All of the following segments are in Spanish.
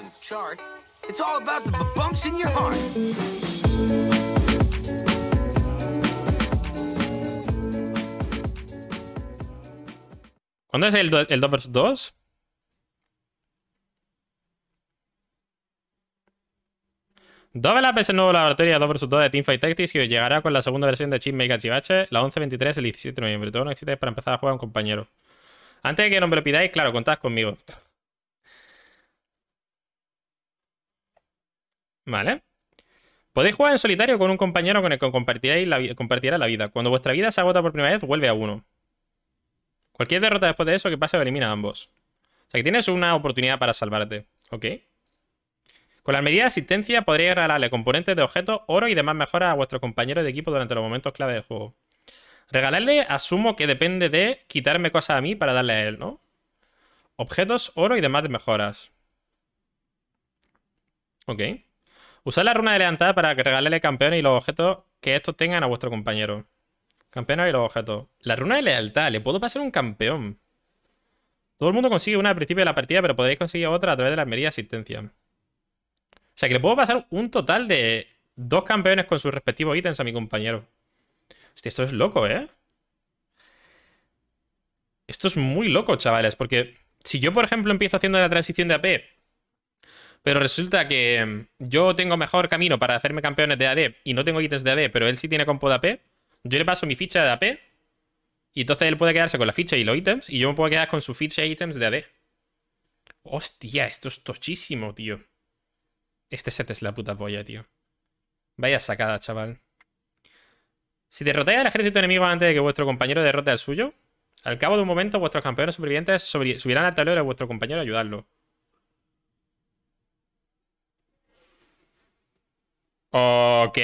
and charts. It's all about ¿Cuándo es el, 2 vs 2? Dovelas es el nuevo laboratorio 2 vs 2 de Teamfight Tactics que llegará con la segunda versión de Chip Mega Chivache la 11.23 el 17 de noviembre. Todo no existe para empezar a jugar a un compañero. Antes de que no me lo pidáis, claro, contad conmigo. ¿Vale? Podéis jugar en solitario con un compañero con el que la, compartirá la vida. Cuando vuestra vida se agota por primera vez, vuelve a uno. Cualquier derrota después de eso que pase, elimina a ambos. O sea que tienes una oportunidad para salvarte. ¿Ok? Con la medidas de asistencia podréis regalarle componentes de objetos, oro y demás mejoras a vuestros compañeros de equipo durante los momentos clave del juego. Regalarle asumo que depende de quitarme cosas a mí para darle a él, ¿no? Objetos, oro y demás mejoras. Ok. Usad la runa de lealtad para regalarle campeones y los objetos que estos tengan a vuestro compañero. Campeones y los objetos. La runa de lealtad, le puedo pasar un campeón. Todo el mundo consigue una al principio de la partida, pero podréis conseguir otra a través de la medida de asistencia. O sea que le puedo pasar un total de dos campeones con sus respectivos ítems a mi compañero. Hostia, esto es loco, ¿eh? Esto es muy loco, chavales, porque si yo, por ejemplo, empiezo haciendo la transición de AP pero resulta que em, yo tengo mejor camino para hacerme campeones de AD y no tengo ítems de AD, pero él sí tiene compo de AP. Yo le paso mi ficha de AP y entonces él puede quedarse con la ficha y los ítems y yo me puedo quedar con su ficha y e ítems de AD. Hostia, esto es tochísimo, tío. Este set es la puta polla, tío. Vaya sacada, chaval. Si derrotáis al ejército enemigo antes de que vuestro compañero derrote al suyo, al cabo de un momento vuestros campeones supervivientes subirán al tablero a vuestro compañero a ayudarlo. Ok.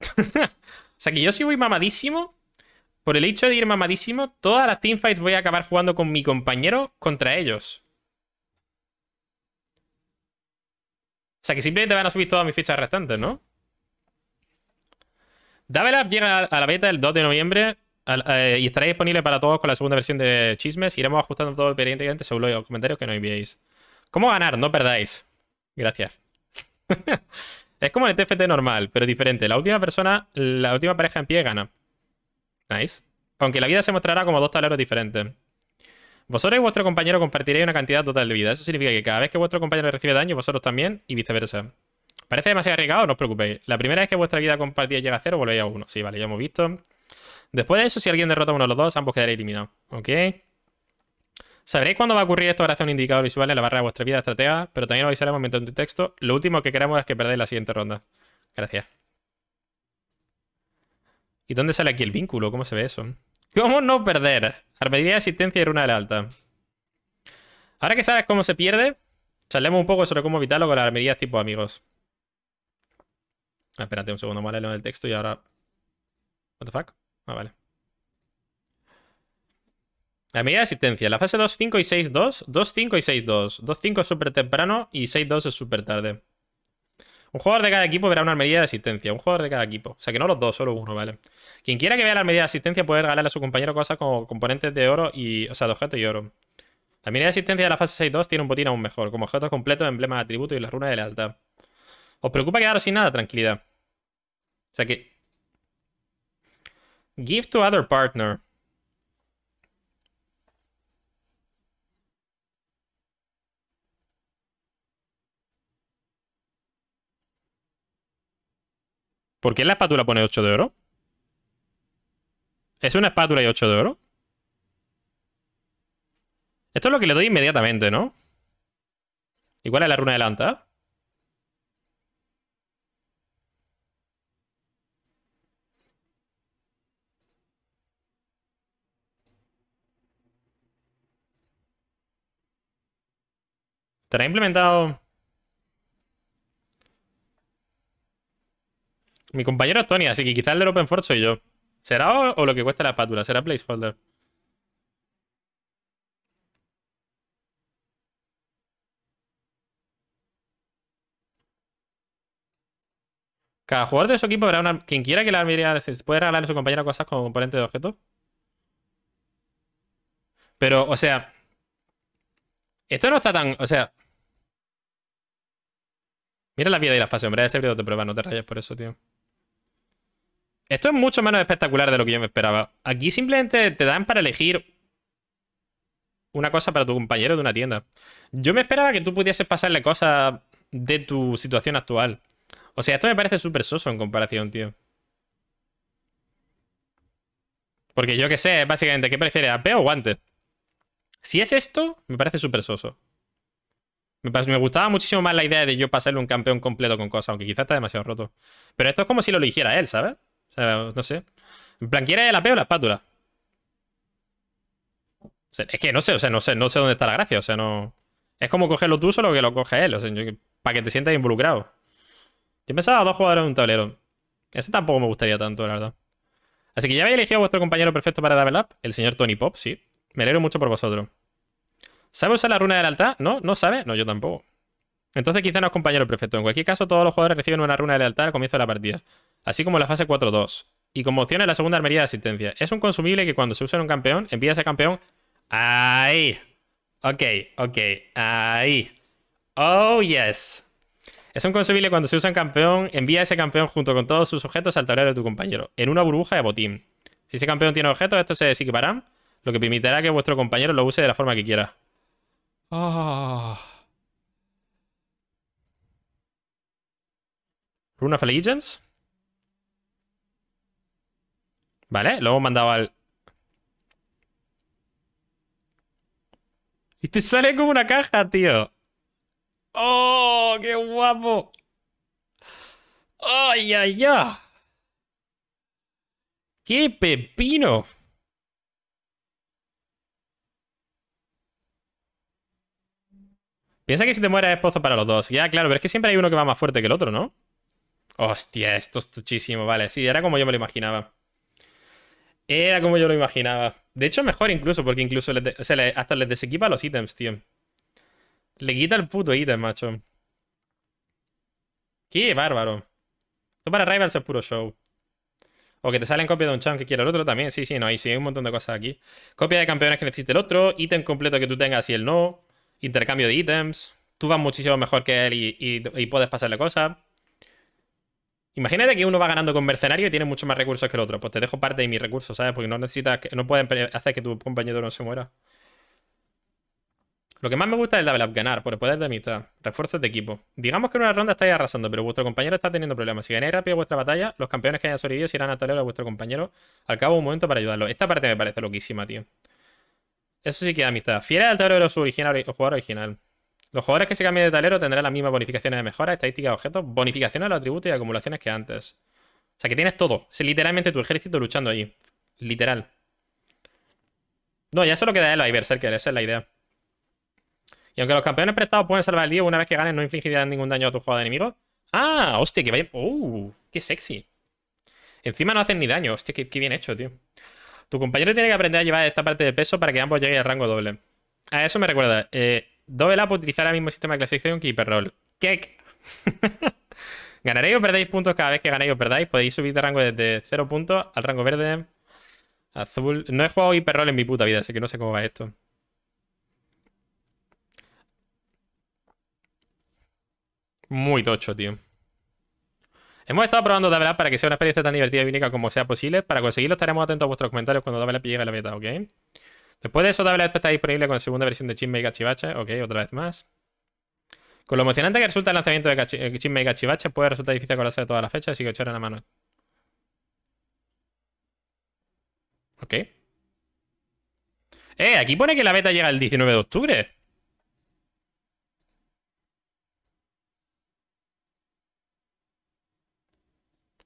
o sea que yo si voy mamadísimo. Por el hecho de ir mamadísimo, todas las teamfights voy a acabar jugando con mi compañero contra ellos. O sea que simplemente van a subir todas mis fichas restantes, ¿no? Up llega a la beta el 2 de noviembre eh, y estará disponible para todos con la segunda versión de Chismes. Iremos ajustando todo el pendiente según los comentarios que nos enviéis. ¿Cómo ganar? No perdáis. Gracias. es como el TFT normal, pero diferente. La última persona, la última pareja en pie gana. Nice. Aunque la vida se mostrará como dos tableros diferentes. Vosotros y vuestro compañero compartiréis una cantidad total de vida. Eso significa que cada vez que vuestro compañero recibe daño, vosotros también y viceversa. Parece demasiado arriesgado, no os preocupéis. La primera vez que vuestra vida compartida llega a cero, volvéis a uno. Sí, vale, ya hemos visto. Después de eso, si alguien derrota a uno de los dos, ambos quedaréis eliminados. ¿Ok? Sabréis cuándo va a ocurrir esto gracias a un indicador visual en la barra de vuestra vida estratega, pero también os avisaremos momento de texto. Lo último que queremos es que perdáis la siguiente ronda. Gracias. ¿Y dónde sale aquí el vínculo? ¿Cómo se ve eso? ¿Cómo no perder? Armería de asistencia y runa de la alta. Ahora que sabes cómo se pierde, charlemos un poco sobre cómo evitarlo con las armerías tipo amigos. Ah, espérate un segundo, vale, lo del texto y ahora... ¿What the fuck? Ah, vale. La medida de asistencia. La fase 2, 5 y 6, 2. 2, 5 y 6, 2. 2, 5 es súper temprano y 6, 2 es súper tarde. Un jugador de cada equipo verá una medida de asistencia. Un jugador de cada equipo. O sea que no los dos, solo uno, ¿vale? Quien quiera que vea la medida de asistencia puede regalarle a su compañero cosas como componentes de oro y. O sea, de objetos y oro. La medida de asistencia de la fase 6-2 tiene un botín aún mejor, como objetos completos, emblemas, atributo y la runa de lealtad. ¿Os preocupa quedaros sin nada? Tranquilidad. O sea que. Give to other partner. ¿Por qué la espátula pone 8 de oro? ¿Es una espátula y 8 de oro? Esto es lo que le doy inmediatamente, ¿no? ¿Y cuál es la runa de Lanta? implementado Mi compañero es Tony, así que quizás el del Open Force soy yo. ¿Será o, lo que cuesta la espátula? ¿Será placeholder? Cada jugador de su equipo habrá una... Quien quiera que la ¿Se puede regalarle a su compañero cosas como componente de objeto? Pero, o sea... Esto no está tan... O sea... Mira la vida y la fase, hombre. Ese periodo te prueba, no te rayes por eso, tío. Esto es mucho menos espectacular de lo que yo me esperaba. Aquí simplemente te dan para elegir una cosa para tu compañero de una tienda. Yo me esperaba que tú pudieses pasarle cosas de tu situación actual. O sea, esto me parece súper soso en comparación, tío. Porque yo que sé, básicamente, ¿qué prefieres? apeo o guantes? Si es esto, me parece súper soso. Me, gustaba muchísimo más la idea de yo pasarle un campeón completo con cosas, aunque quizás está demasiado roto. Pero esto es como si lo eligiera él, ¿sabes? O sea, no sé. En plan, ¿quiere la peo o la espátula? es que no sé, o sea, no sé, no sé dónde está la gracia, o sea, no... Es como cogerlo tú solo que lo coge él, o sea, para que te sientas involucrado. Yo pensaba dos jugadores en un tablero. Ese tampoco me gustaría tanto, la verdad. Así que ya habéis elegido a vuestro compañero perfecto para Double Up, el señor Tony Pop, sí. Me alegro mucho por vosotros. ¿Sabe usar la runa del altar? ¿No? ¿No sabe? No, yo tampoco. Entonces quizá no es compañero perfecto. En cualquier caso, todos los jugadores reciben una runa de lealtad al comienzo de la partida, así como la fase 4-2. Y como opción la segunda armería de asistencia. Es un consumible que cuando se usa en un campeón, envía a ese campeón... ¡Ahí! Ok, ok, ahí. Oh, yes. Es un consumible cuando se usa en campeón, envía a ese campeón junto con todos sus objetos al tablero de tu compañero, en una burbuja de botín. Si ese campeón tiene objetos, estos se desequiparán, lo que permitirá que vuestro compañero lo use de la forma que quiera. Oh. Rune of Allegiance. Vale, lo hemos mandado al... Y te sale como una caja, tío. ¡Oh, qué guapo! ¡Ay, ay, ay! ¡Qué pepino! Piensa que si te mueres es pozo para los dos. Ya, claro, pero es que siempre hay uno que va más fuerte que el otro, ¿no? Hostia, esto es tuchísimo. Vale, sí, era como yo me lo imaginaba. Era como yo lo imaginaba. De hecho, mejor incluso, porque incluso se hasta les desequipa los ítems, tío. Le quita el puto ítem, macho. ¡Qué bárbaro! Esto para Rivals es puro show. O que te salen copia de un champ que quiere el otro también. Sí, sí, no, hay sí, hay un montón de cosas aquí. Copia de campeones que necesite el otro, ítem completo que tú tengas y el no, intercambio de ítems. Tú vas muchísimo mejor que él y, y puedes pasarle cosas. Imagínate que uno va ganando con mercenario y tiene muchos más recursos que el otro. Pues te dejo parte de mis recursos, ¿sabes? Porque no necesitas, no pueden hacer que tu compañero no se muera. Lo que más me gusta es level up, ganar, por el poder de amistad, refuerzos de equipo. Digamos que en una ronda estáis arrasando, pero vuestro compañero está teniendo problemas. Si ganáis rápido vuestra batalla, los campeones que hayan sobrevivido se irán a Tareo a vuestro compañero al cabo de un momento para ayudarlo. Esta parte me parece loquísima, tío. Eso sí que da amistad. Fiera al tablero de los jugadores o original. Los jugadores que se cambien de talero tendrán las mismas bonificaciones de mejora, estadísticas objetos, bonificaciones a los atributos y acumulaciones que antes. O sea que tienes todo. Es literalmente tu ejército luchando allí. Literal. No, ya solo queda el que esa es la idea. Y aunque los campeones prestados pueden salvar el día una vez que ganen, no infligirán ningún daño a tu jugador enemigo. ¡Ah! ¡Hostia, ¡Uh! ¡Qué sexy! Encima no hacen ni daño. Hostia, qué, qué bien hecho, tío. Tu compañero tiene que aprender a llevar esta parte de peso para que ambos lleguen al rango doble. A eso me recuerda. Eh, Double Up utilizará el mismo sistema de clasificación que Hyperroll. ¿Qué? Ganaréis o perdéis puntos cada vez que ganéis o perdáis. Podéis subir de rango desde 0 puntos al rango verde, azul. No he jugado Hyperroll en mi puta vida, así que no sé cómo va esto. Muy tocho, tío. Hemos estado probando Double Up para que sea una experiencia tan divertida y única como sea posible. Para conseguirlo estaremos atentos a vuestros comentarios cuando Double Up llegue a la beta, ¿ok? Después de eso, Double está disponible con la segunda versión de Chisme y Cachivache. Ok, otra vez más. Con lo emocionante que resulta el lanzamiento de Chisme y Cachivache, puede resultar difícil acordarse de todas las fechas, así que echarle la mano. Ok. Eh, aquí pone que la beta llega el 19 de octubre.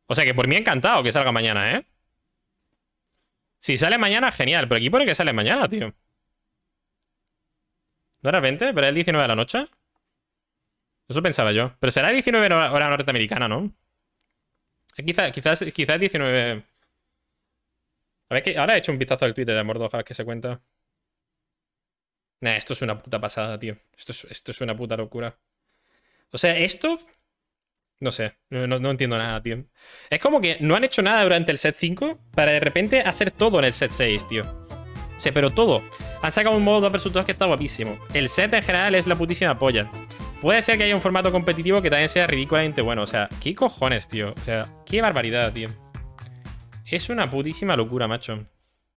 O sea que por mí encantado que salga mañana, ¿eh? Si sale mañana, genial. Pero aquí pone que sale mañana, tío. ¿No era 20? ¿Pero el 19 de la noche? Eso pensaba yo. Pero será 19 hora norteamericana, ¿no? Eh, quizás, quizás, 19... A ver, que ahora he hecho un vistazo al Twitter de Mordoja, que se cuenta. Nah, esto es una puta pasada, tío. Esto es, esto es una puta locura. O sea, esto no sé, no, entiendo nada, tío. Es como que no han hecho nada durante el set 5 para de repente hacer todo en el set 6, tío. O pero todo. Han sacado un modo 2 vs 2 que está guapísimo. El set en general es la putísima polla. Puede ser que haya un formato competitivo que también sea ridículamente bueno. O sea, ¿qué cojones, tío? O sea, qué barbaridad, tío. Es una putísima locura, macho.